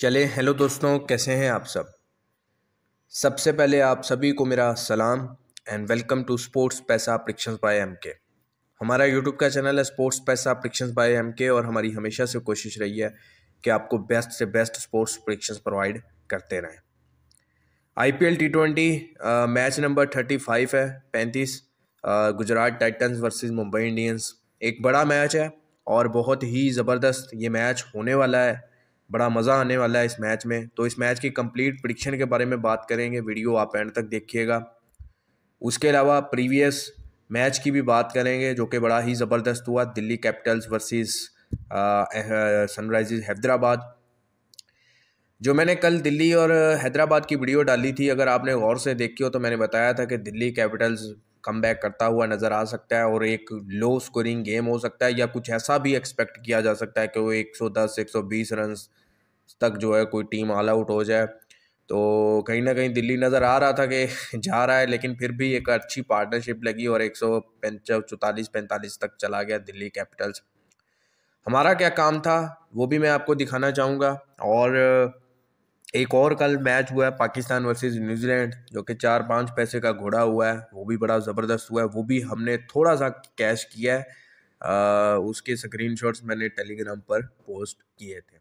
चले हेलो दोस्तों कैसे हैं आप सब सबसे पहले आप सभी को मेरा सलाम एंड वेलकम टू स्पोर्ट्स पैसा प्रिक्शन बाय एम के हमारा यूट्यूब का चैनल है स्पोर्ट्स पैसा प्रिक्शन बाय एम के और हमारी हमेशा से कोशिश रही है कि आपको बेस्ट से बेस्ट स्पोर्ट्स प्रिक्शन प्रोवाइड करते रहें I P L T twenty match number thirty five है पैंतीस Gujarat Titans versus Mumbai Indians एक बड़ा मैच है और बहुत ही ज़बरदस्त ये मैच होने वाला है बड़ा मज़ा आने वाला है इस मैच में तो इस मैच की कंप्लीट प्रडिक्शन के बारे में बात करेंगे वीडियो आप एंड तक देखिएगा उसके अलावा प्रीवियस मैच की भी बात करेंगे जो कि बड़ा ही ज़बरदस्त हुआ Delhi Capitals versus Sunrisers Hyderabad जो मैंने कल दिल्ली और हैदराबाद की वीडियो डाली थी अगर आपने गौर से देखी हो तो मैंने बताया था कि दिल्ली कैपिटल्स कम करता हुआ नज़र आ सकता है और एक लो स्कोरिंग गेम हो सकता है या कुछ ऐसा भी एक्सपेक्ट किया जा सकता है कि वो 110 120 रन तक जो है कोई टीम ऑल आउट हो जाए तो कहीं ना कहीं दिल्ली नज़र आ रहा था कि जा रहा है लेकिन फिर भी एक अच्छी पार्टनरशिप लगी और एक सौ चौतालीस पैंतालीस तक चला गया दिल्ली कैपिटल्स हमारा क्या काम था वो भी मैं आपको दिखाना चाहूँगा और एक और कल मैच हुआ है पाकिस्तान वर्सेस न्यूजीलैंड जो कि चार पाँच पैसे का घोड़ा हुआ है वो भी बड़ा ज़बरदस्त हुआ है वो भी हमने थोड़ा सा कैश किया है आ, उसके स्क्रीनशॉट्स मैंने टेलीग्राम पर पोस्ट किए थे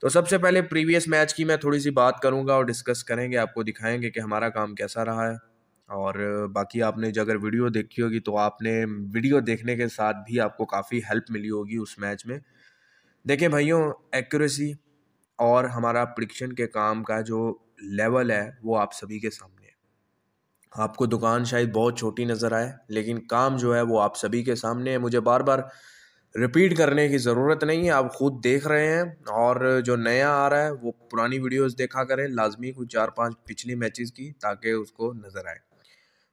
तो सबसे पहले प्रीवियस मैच की मैं थोड़ी सी बात करूंगा और डिस्कस करेंगे आपको दिखाएंगे कि हमारा काम कैसा रहा है और बाकी आपने जो अगर वीडियो देखी होगी तो आपने वीडियो देखने के साथ भी आपको काफ़ी हेल्प मिली होगी उस मैच में देखें भाइयों एक्यूरेसी और हमारा प्रिक्शन के काम का जो लेवल है वो आप सभी के सामने है आपको दुकान शायद बहुत छोटी नज़र आए लेकिन काम जो है वो आप सभी के सामने है मुझे बार बार रिपीट करने की ज़रूरत नहीं है आप खुद देख रहे हैं और जो नया आ रहा है वो पुरानी वीडियोस देखा करें लाजमी कुछ चार पांच पिछली मैचेस की ताकि उसको नज़र आए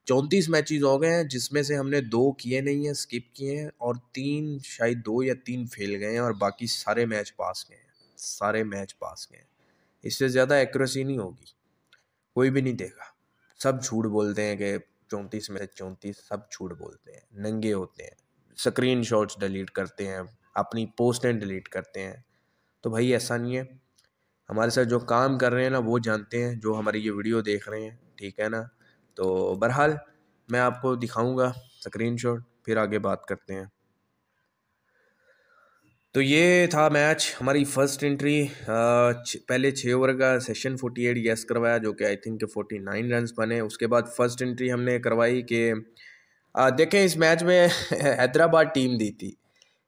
चौंतीस मैचेस हो गए हैं जिसमें से हमने दो किए नहीं हैं स्किप किए हैं और तीन शायद दो या तीन फेल गए हैं और बाकी सारे मैच पास गए हैं सारे मैच पास गए इससे ज़्यादा एक्यूरेसी नहीं होगी कोई भी नहीं देगा सब झूठ बोलते हैं कि चौंतीस में चौंतीस सब झूठ बोलते हैं नंगे होते हैं स्क्रीन शॉट्स डिलीट करते हैं अपनी पोस्टें डिलीट करते हैं तो भाई ऐसा नहीं है हमारे साथ जो काम कर रहे हैं ना वो जानते हैं जो हमारी ये वीडियो देख रहे हैं ठीक है ना तो बहरहाल मैं आपको दिखाऊंगा स्क्रीनशॉट फिर आगे बात करते हैं तो ये था मैच हमारी फर्स्ट एंट्री पहले छः ओवर का सेशन 48 गैस करवाया जो कि आई थिंक 49 रन बने उसके बाद फर्स्ट एंट्री हमने करवाई कि देखें इस मैच में हैदराबाद टीम दी थी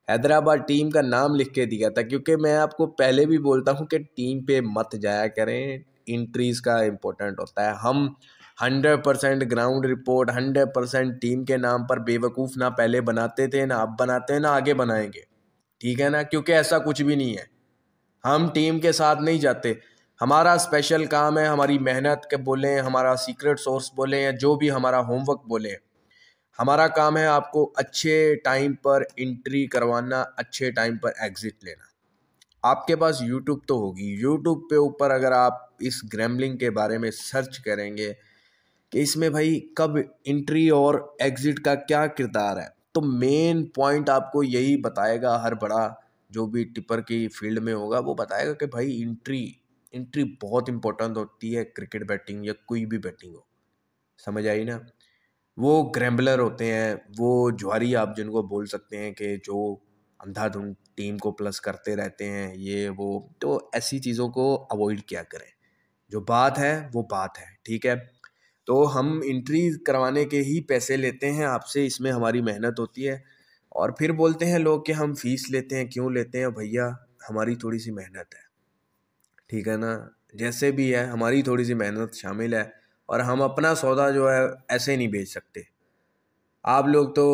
हैदराबाद टीम का नाम लिख के दिया था क्योंकि मैं आपको पहले भी बोलता हूँ कि टीम पे मत जाया करें इंट्रीज़ का इम्पोर्टेंट होता है हम hundred percent ground report hundred percent team के नाम पर बेवकूफ़ ना पहले बनाते थे ना अब बनाते हैं ना आगे बनाएंगे ठीक है ना क्योंकि ऐसा कुछ भी नहीं है हम टीम के साथ नहीं जाते हमारा स्पेशल काम है हमारी मेहनत के बोलें हमारा सीक्रेट सोर्स बोलें या जो भी हमारा होमवर्क बोलें हमारा काम है आपको अच्छे टाइम पर इंट्री करवाना अच्छे टाइम पर एग्ज़िट लेना आपके पास यूट्यूब तो होगी यूट्यूब पे ऊपर अगर आप इस ग्रैमलिंग के बारे में सर्च करेंगे कि इसमें भाई कब इंट्री और एग्ज़िट का क्या किरदार है तो मेन पॉइंट आपको यही बताएगा हर बड़ा जो भी टिपर की फील्ड में होगा वो बताएगा कि भाई इंट्री इंट्री बहुत इंपॉर्टेंट होती है क्रिकेट बैटिंग या कोई भी बैटिंग हो समझ आई ना वो ग्रैम्बलर होते हैं वो ज्वारी आप जिनको बोल सकते हैं कि जो अंधाधुंध टीम को प्लस करते रहते हैं ये वो तो ऐसी चीज़ों को अवॉइड किया करें जो बात है वो बात है ठीक है तो हम इंट्री करवाने के ही पैसे लेते हैं आपसे इसमें हमारी मेहनत होती है और फिर बोलते हैं लोग कि हम फीस लेते हैं क्यों लेते हैं भैया हमारी थोड़ी सी मेहनत है ठीक है ना जैसे भी है हमारी थोड़ी सी मेहनत शामिल है और हम अपना सौदा जो है ऐसे नहीं बेच सकते आप लोग तो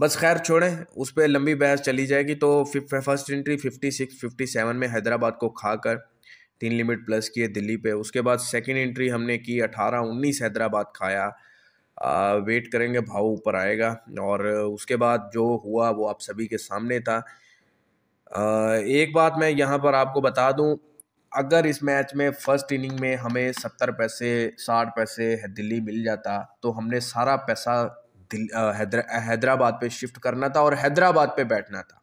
बस खैर छोड़ें उस पर लंबी बहस चली जाएगी तो first entry fifty six fifty seven में हैदराबाद को खाकर तीन लिमिट प्लस किए दिल्ली पे उसके बाद सेकंड एंट्री हमने की अठारह उन्नीस हैदराबाद खाया आ, वेट करेंगे भाव ऊपर आएगा और उसके बाद जो हुआ वो आप सभी के सामने था आ, एक बात मैं यहाँ पर आपको बता दूँ अगर इस मैच में फर्स्ट इनिंग में हमें सत्तर पैसे साठ पैसे दिल्ली मिल जाता तो हमने सारा पैसा दिल हैदराबाद पे शिफ्ट करना था और हैदराबाद पे बैठना था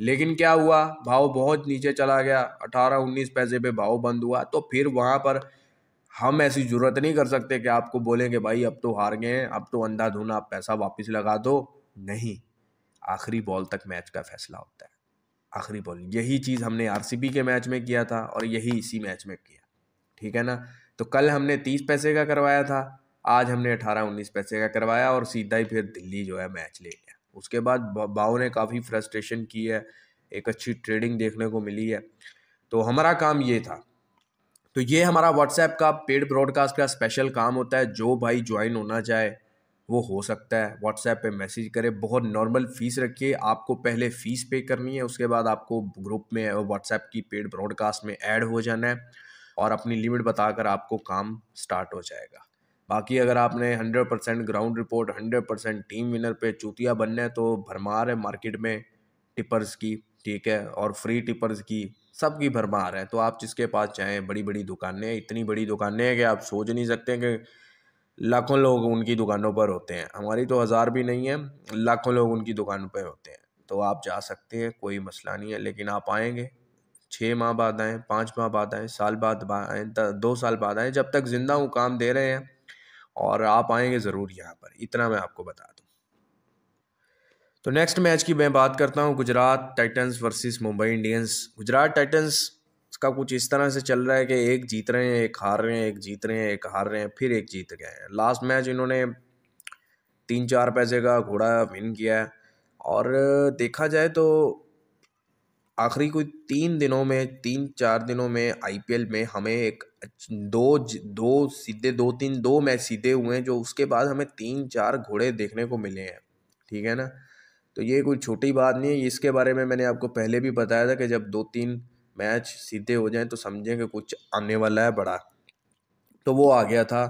लेकिन क्या हुआ भाव बहुत नीचे चला गया अठारह उन्नीस पैसे पे भाव बंद हुआ तो फिर वहाँ पर हम ऐसी ज़रूरत नहीं कर सकते कि आपको बोलें कि भाई अब तो हार गए हैं अब तो धुना आप पैसा वापस लगा दो नहीं आखिरी बॉल तक मैच का फैसला होता है आखिरी बॉल यही चीज़ हमने आर के मैच में किया था और यही इसी मैच में किया ठीक है ना तो कल हमने तीस पैसे का करवाया था आज हमने अठारह उन्नीस पैसे का करवाया और सीधा ही फिर दिल्ली जो है मैच ले गया उसके बाद बाओ ने काफ़ी फ्रस्ट्रेशन की है एक अच्छी ट्रेडिंग देखने को मिली है तो हमारा काम ये था तो ये हमारा व्हाट्सएप का पेड ब्रॉडकास्ट का स्पेशल काम होता है जो भाई ज्वाइन होना चाहे वो हो सकता है व्हाट्सएप पे मैसेज करें बहुत नॉर्मल फ़ीस रखिए आपको पहले फ़ीस पे करनी है उसके बाद आपको ग्रुप में व्हाट्सएप की पेड ब्रॉडकास्ट में ऐड हो जाना है और अपनी लिमिट बताकर आपको काम स्टार्ट हो जाएगा बाकी अगर आपने hundred percent ground report hundred percent team winner पे चूतिया बनना है तो भरमार है मार्केट में टिपर्स की ठीक है और फ्री टिपर्स की सब की भरमार है तो आप जिसके पास चाहें बड़ी बड़ी दुकानें हैं इतनी बड़ी दुकानें हैं कि आप सोच नहीं सकते कि लाखों लोग उनकी दुकानों पर होते हैं हमारी तो हज़ार भी नहीं है लाखों लोग उनकी दुकानों पर होते हैं तो आप जा सकते हैं कोई मसला नहीं है लेकिन आप आएंगे छः माह बाद आएँ पाँच माह बाद आएँ साल बाद आएँ दो साल बाद आएँ जब तक ज़िंदा हूँ काम दे रहे हैं और आप आएंगे ज़रूर यहाँ पर इतना मैं आपको बता दूँ तो नेक्स्ट मैच की मैं बात करता हूँ Gujarat Titans versus Mumbai Indians Gujarat Titans का कुछ इस तरह से चल रहा है कि एक जीत रहे हैं एक हार रहे हैं एक जीत रहे हैं एक हार रहे हैं फिर एक जीत गए हैं लास्ट मैच इन्होंने तीन चार पैसे का घोड़ा विन किया है और देखा जाए तो आखिरी कोई तीन दिनों में तीन चार दिनों में आईपीएल में हमें एक दो दो सीधे दो तीन दो मैच सीधे हुए हैं जो उसके बाद हमें तीन चार घोड़े देखने को मिले हैं ठीक है ना तो ये कोई छोटी बात नहीं है इसके बारे में मैंने आपको पहले भी बताया था कि जब दो तीन मैच सीधे हो जाएं तो समझें कि कुछ आने वाला है बड़ा तो वो आ गया था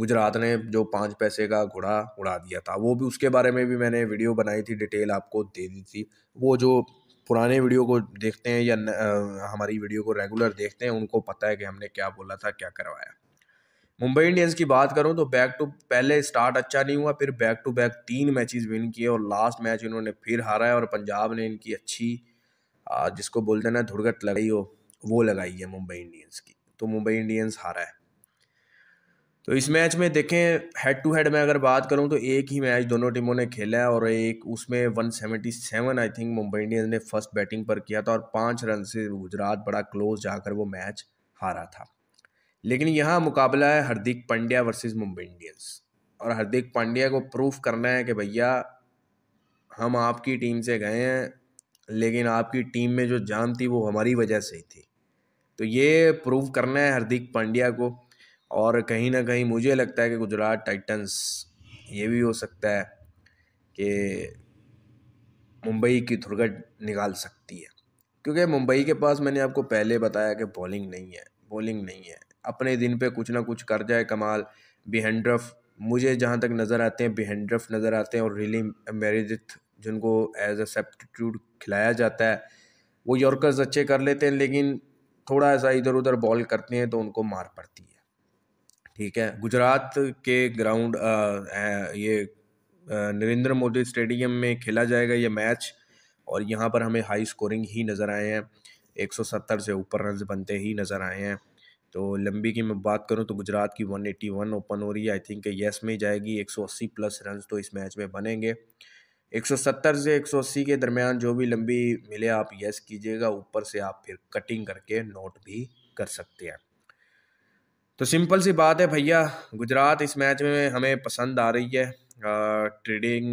गुजरात ने जो पाँच पैसे का घोड़ा उड़ा दिया था वो भी उसके बारे में भी मैंने वीडियो बनाई थी डिटेल आपको दे दी थी वो जो पुराने वीडियो को देखते हैं या न, आ, हमारी वीडियो को रेगुलर देखते हैं उनको पता है कि हमने क्या बोला था क्या करवाया मुंबई इंडियंस की बात करूं तो बैक टू पहले स्टार्ट अच्छा नहीं हुआ फिर बैक टू बैक तीन मैचेस विन किए और लास्ट मैच इन्होंने फिर हारा है और पंजाब ने इनकी अच्छी जिसको बोलते ना धुड़गट लगाई हो वो लगाई है मुंबई इंडियंस की तो मुंबई इंडियंस हारा है तो इस मैच में देखें हेड टू हेड में अगर बात करूं तो एक ही मैच दोनों टीमों ने खेला है और एक उसमें 177 आई थिंक मुंबई इंडियंस ने फर्स्ट बैटिंग पर किया था और पाँच रन से गुजरात बड़ा क्लोज जाकर वो मैच हारा था लेकिन यहाँ मुकाबला है हार्दिक पांड्या वर्सेस मुंबई इंडियंस और हार्दिक पांड्या को प्रूफ करना है कि भैया हम आपकी टीम से गए हैं लेकिन आपकी टीम में जो जान थी वो हमारी वजह से ही थी तो ये प्रूव करना है हार्दिक पांड्या को और कहीं ना कहीं मुझे लगता है कि गुजरात टाइटंस ये भी हो सकता है कि मुंबई की थुरगट निकाल सकती है क्योंकि मुंबई के पास मैंने आपको पहले बताया कि बॉलिंग नहीं है बॉलिंग नहीं है अपने दिन पे कुछ ना कुछ कर जाए कमाल बिहेंड्रफ मुझे जहाँ तक नज़र आते हैं बिहेंड्रफ नज़र आते हैं और रिली मेरिजिथ जिनको एज ए सेप्टीट्यूड खिलाया जाता है वो यॉर्कर्स अच्छे कर लेते हैं लेकिन थोड़ा ऐसा इधर उधर बॉल करते हैं तो उनको मार पड़ती है ठीक है गुजरात के ग्राउंड ये नरेंद्र मोदी स्टेडियम में खेला जाएगा ये मैच और यहाँ पर हमें हाई स्कोरिंग ही नज़र आए हैं 170 से ऊपर रन बनते ही नज़र आए हैं तो लंबी की मैं बात करूँ तो गुजरात की 181 ओपन हो रही है आई थिंक येस में ही जाएगी 180 प्लस रन तो इस मैच में बनेंगे 170 से 180 के दरमियान जो भी लंबी मिले आप येस कीजिएगा ऊपर से आप फिर कटिंग करके नोट भी कर सकते हैं तो सिंपल सी बात है भैया गुजरात इस मैच में हमें पसंद आ रही है आ, ट्रेडिंग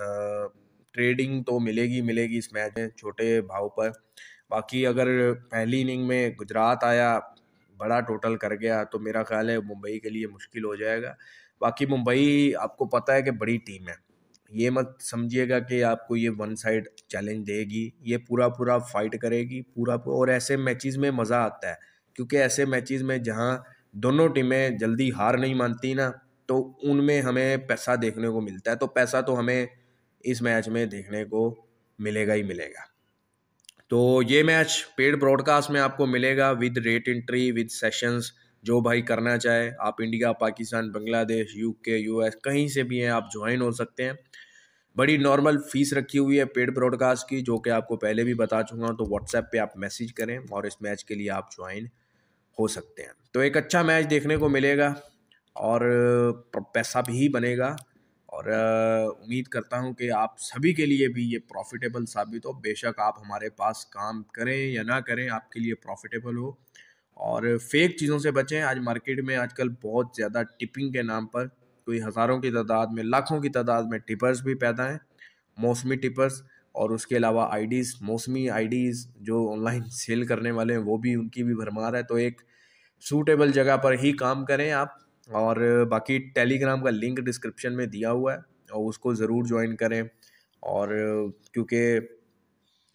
आ, ट्रेडिंग तो मिलेगी मिलेगी इस मैच में छोटे भाव पर बाकी अगर पहली इनिंग में गुजरात आया बड़ा टोटल कर गया तो मेरा ख्याल है मुंबई के लिए मुश्किल हो जाएगा बाकी मुंबई आपको पता है कि बड़ी टीम है ये मत समझिएगा कि आपको ये वन साइड चैलेंज देगी ये पूरा पूरा फाइट करेगी पूरा और ऐसे मैचेस में मज़ा आता है क्योंकि ऐसे मैचेस में जहाँ दोनों टीमें जल्दी हार नहीं मानती ना तो उनमें हमें पैसा देखने को मिलता है तो पैसा तो हमें इस मैच में देखने को मिलेगा ही मिलेगा तो ये मैच पेड ब्रॉडकास्ट में आपको मिलेगा with rate entry with sessions जो भाई करना चाहे आप India Pakistan Bangladesh UK US कहीं से भी हैं आप ज्वाइन हो सकते हैं बड़ी नॉर्मल फीस रखी हुई है पेड ब्रॉडकास्ट की जो कि आपको पहले भी बता चुका हूँ तो व्हाट्सएप पे आप मैसेज करें और इस मैच के लिए आप ज्वाइन हो सकते हैं तो एक अच्छा मैच देखने को मिलेगा और पैसा भी बनेगा और उम्मीद करता हूँ कि आप सभी के लिए भी ये प्रॉफिटेबल साबित हो बेशक आप हमारे पास काम करें या ना करें आपके लिए प्रॉफिटेबल हो और फेक चीज़ों से बचें आज मार्केट में आजकल बहुत ज़्यादा टिपिंग के नाम पर कोई हज़ारों की तादाद में लाखों की तादाद में टिपर्स भी पैदा हैं मौसमी टिपर्स और उसके अलावा आईडीज़ मौसमी आईडीज़ जो ऑनलाइन सेल करने वाले हैं वो भी उनकी भी भरमार है तो एक सूटेबल जगह पर ही काम करें आप और बाकी टेलीग्राम का लिंक डिस्क्रिप्शन में दिया हुआ है और उसको ज़रूर ज्वाइन करें और क्योंकि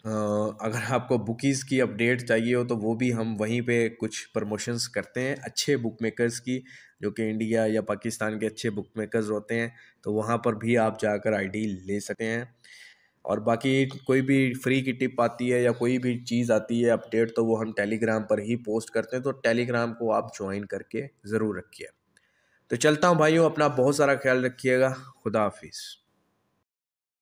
अगर आपको बुकीज़ की अपडेट चाहिए हो तो वो भी हम वहीं पे कुछ प्रमोशंस करते हैं अच्छे बुक मेकर्स की जो कि इंडिया या पाकिस्तान के अच्छे बुक मेकर्स होते हैं तो वहाँ पर भी आप जाकर आईडी ले सकते हैं और बाकी कोई भी फ्री की टिप आती है या कोई भी चीज़ आती है अपडेट तो वो हम टेलीग्राम पर ही पोस्ट करते हैं तो टेलीग्राम को आप ज्वाइन करके ज़रूर रखिए तो चलता हूँ भाइयों अपना बहुत सारा ख्याल रखिएगा खुदा हाफिज़